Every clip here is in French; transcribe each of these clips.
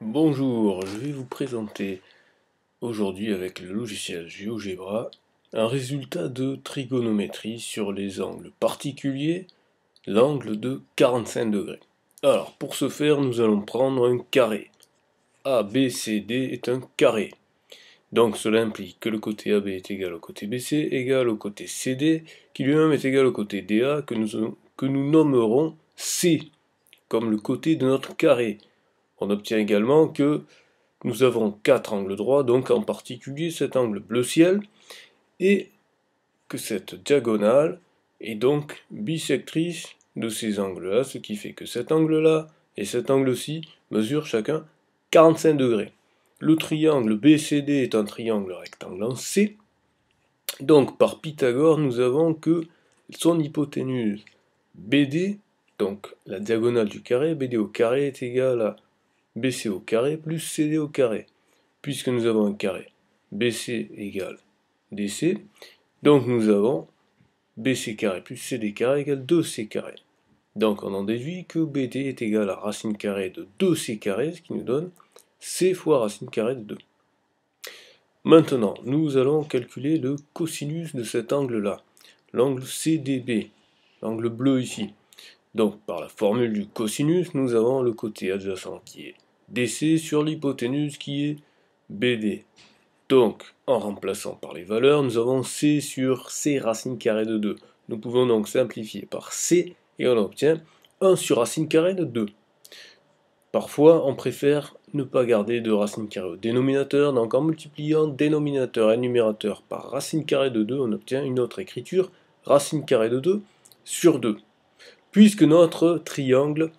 Bonjour, je vais vous présenter aujourd'hui avec le logiciel GeoGebra un résultat de trigonométrie sur les angles particuliers, l'angle de 45 degrés. Alors pour ce faire nous allons prendre un carré. ABCD est un carré. Donc cela implique que le côté AB est égal au côté BC, égal au côté CD, qui lui-même est égal au côté DA, que nous, que nous nommerons C, comme le côté de notre carré. On obtient également que nous avons quatre angles droits, donc en particulier cet angle bleu ciel, et que cette diagonale est donc bisectrice de ces angles-là, ce qui fait que cet angle-là et cet angle-ci mesurent chacun 45 degrés. Le triangle BCD est un triangle rectangle en C, donc par Pythagore, nous avons que son hypoténuse BD, donc la diagonale du carré, BD au carré est égale à BC au carré plus CD au carré, puisque nous avons un carré. BC égale DC, donc nous avons BC carré plus CD carré égale 2C carré. Donc on en déduit que BD est égal à racine carrée de 2C carré, ce qui nous donne C fois racine carrée de 2. Maintenant, nous allons calculer le cosinus de cet angle-là, l'angle CDB, l'angle bleu ici. Donc par la formule du cosinus, nous avons le côté adjacent qui est DC sur l'hypoténuse qui est BD. Donc, en remplaçant par les valeurs, nous avons C sur C racine carrée de 2. Nous pouvons donc simplifier par C et on obtient 1 sur racine carrée de 2. Parfois, on préfère ne pas garder de racine carrée au dénominateur, donc en multipliant dénominateur et numérateur par racine carrée de 2, on obtient une autre écriture, racine carrée de 2 sur 2, puisque notre triangle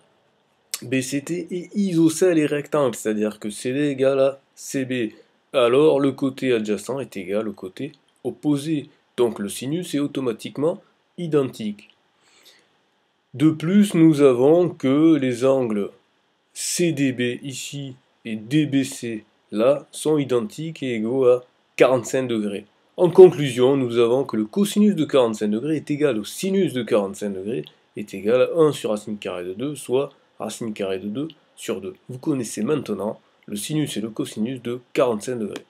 BCT est isocèle et rectangle, c'est-à-dire que CD égal à CB. Alors le côté adjacent est égal au côté opposé. Donc le sinus est automatiquement identique. De plus, nous avons que les angles CDB ici et DBC là sont identiques et égaux à 45 degrés. En conclusion, nous avons que le cosinus de 45 degrés est égal au sinus de 45 degrés est égal à 1 sur racine carrée de 2, soit racine carrée de 2 sur 2. Vous connaissez maintenant le sinus et le cosinus de 45 degrés.